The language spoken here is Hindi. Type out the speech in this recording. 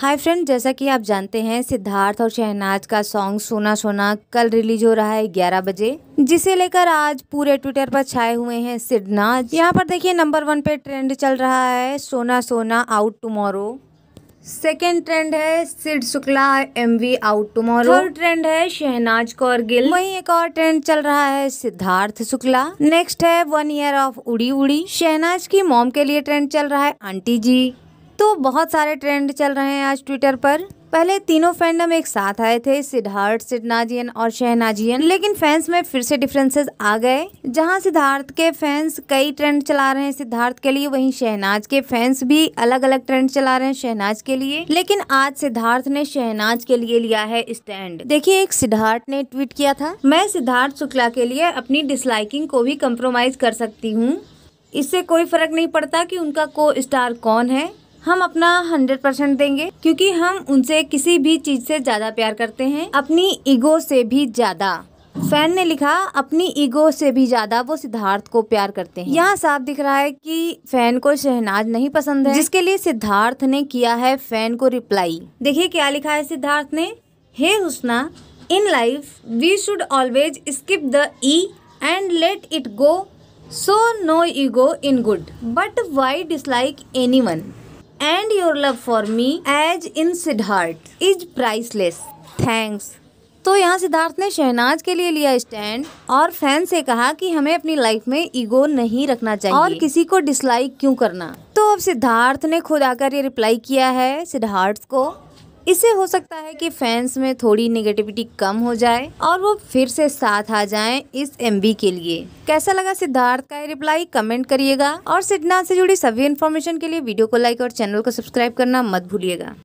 हाय फ्रेंड जैसा कि आप जानते हैं सिद्धार्थ और शहनाज का सॉन्ग सोना सोना कल रिलीज हो रहा है 11 बजे जिसे लेकर आज पूरे ट्विटर पर छाए हुए हैं सिद्धनाज यहाँ पर देखिए नंबर वन पे ट्रेंड चल रहा है सोना सोना आउट टुमारो सेकेंड ट्रेंड है Sid Shukla M V out tomorrow third trend है शहनाज कौर गिल वहीं एक और ट्रेंड चल रहा है सिद्धार्थ शुक्ला नेक्स्ट है वन ईयर ऑफ उड़ी उड़ी शहनाज की मॉम के लिए ट्रेंड चल रहा है आंटी जी तो बहुत सारे ट्रेंड चल रहे हैं आज ट्विटर पर पहले तीनों फैंडम एक साथ आए थे सिद्धार्थ सिडनाजियन और शहनाजियन लेकिन फैंस में फिर से डिफरेंसेस आ गए जहां सिद्धार्थ के फैंस कई ट्रेंड चला रहे हैं सिद्धार्थ के लिए वहीं शहनाज के फैंस भी अलग अलग ट्रेंड चला रहे हैं शहनाज के लिए लेकिन आज सिद्धार्थ ने शहनाज के लिए लिया है स्टैंड देखिए एक सिद्धार्थ ने ट्वीट किया था मैं सिद्धार्थ शुक्ला के लिए अपनी डिसलाइकिंग को भी कम्प्रोमाइज कर सकती हूँ इससे कोई फर्क नहीं पड़ता कि उनका को स्टार कौन है हम अपना हंड्रेड परसेंट देंगे क्योंकि हम उनसे किसी भी चीज से ज्यादा प्यार करते हैं अपनी ईगो से भी ज्यादा फैन ने लिखा अपनी ईगो से भी ज्यादा वो सिद्धार्थ को प्यार करते हैं यहाँ साफ दिख रहा है कि फैन को शहनाज नहीं पसंद है जिसके लिए सिद्धार्थ ने किया है फैन को रिप्लाई देखिए क्या लिखा है सिद्धार्थ ने hey Husna in life we should always skip the E and let it go so no ego in good but why dislike any one and your love for me as in Siddharth is priceless thanks तो यहाँ सिद्धार्थ ने शहनाज के लिए लिया स्टैंड और फैन से कहा कि हमें अपनी लाइफ में ईगो नहीं रखना चाहिए और किसी को डिसलाइक क्यों करना तो अब सिद्धार्थ ने खुद आकर ये रिप्लाई किया है सिद्धार्थ को इससे हो सकता है कि फैंस में थोड़ी नेगेटिविटी कम हो जाए और वो फिर से साथ आ जाएं इस एमवी के लिए कैसा लगा सिद्धार्थ का रिप्लाई कमेंट करिएगा और सिडना से जुड़ी सभी इन्फॉर्मेशन के लिए वीडियो को लाइक और चैनल को सब्सक्राइब करना मत भूलिएगा